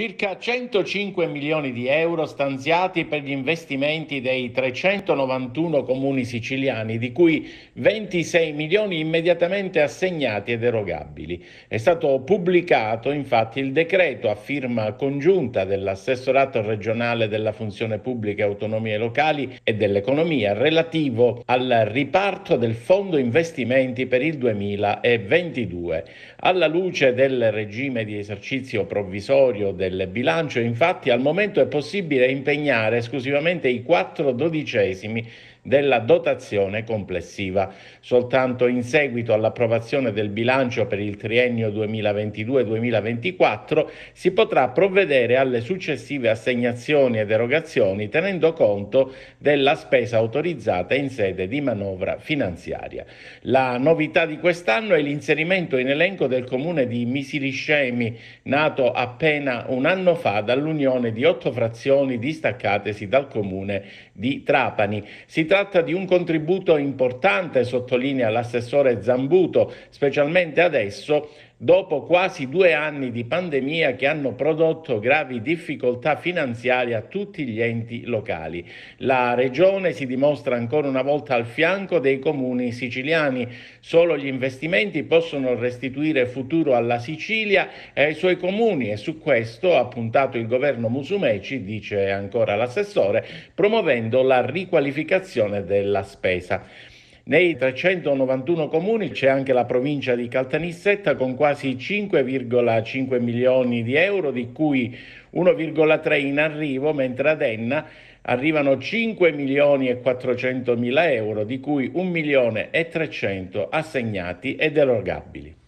circa 105 milioni di euro stanziati per gli investimenti dei 391 comuni siciliani, di cui 26 milioni immediatamente assegnati ed erogabili. È stato pubblicato infatti il decreto a firma congiunta dell'assessorato regionale della funzione pubblica e autonomie locali e dell'economia relativo al riparto del fondo investimenti per il 2022. Alla luce del regime di esercizio provvisorio del del bilancio, infatti, al momento è possibile impegnare esclusivamente i quattro dodicesimi della dotazione complessiva. Soltanto in seguito all'approvazione del bilancio per il triennio 2022-2024 si potrà provvedere alle successive assegnazioni ed erogazioni tenendo conto della spesa autorizzata in sede di manovra finanziaria. La novità di quest'anno è l'inserimento in elenco del comune di Misiliscemi, nato appena un anno fa dall'unione di otto frazioni distaccatesi dal comune di Trapani. Si tratta tratta di un contributo importante, sottolinea l'assessore Zambuto, specialmente adesso dopo quasi due anni di pandemia che hanno prodotto gravi difficoltà finanziarie a tutti gli enti locali. La Regione si dimostra ancora una volta al fianco dei comuni siciliani. Solo gli investimenti possono restituire futuro alla Sicilia e ai suoi comuni e su questo ha puntato il governo Musumeci, dice ancora l'assessore, promuovendo la riqualificazione della spesa. Nei 391 comuni c'è anche la provincia di Caltanissetta con quasi 5,5 milioni di euro, di cui 1,3 in arrivo, mentre ad Enna arrivano 5 milioni e 400 mila euro, di cui 1 milione e 300 assegnati ed erogabili.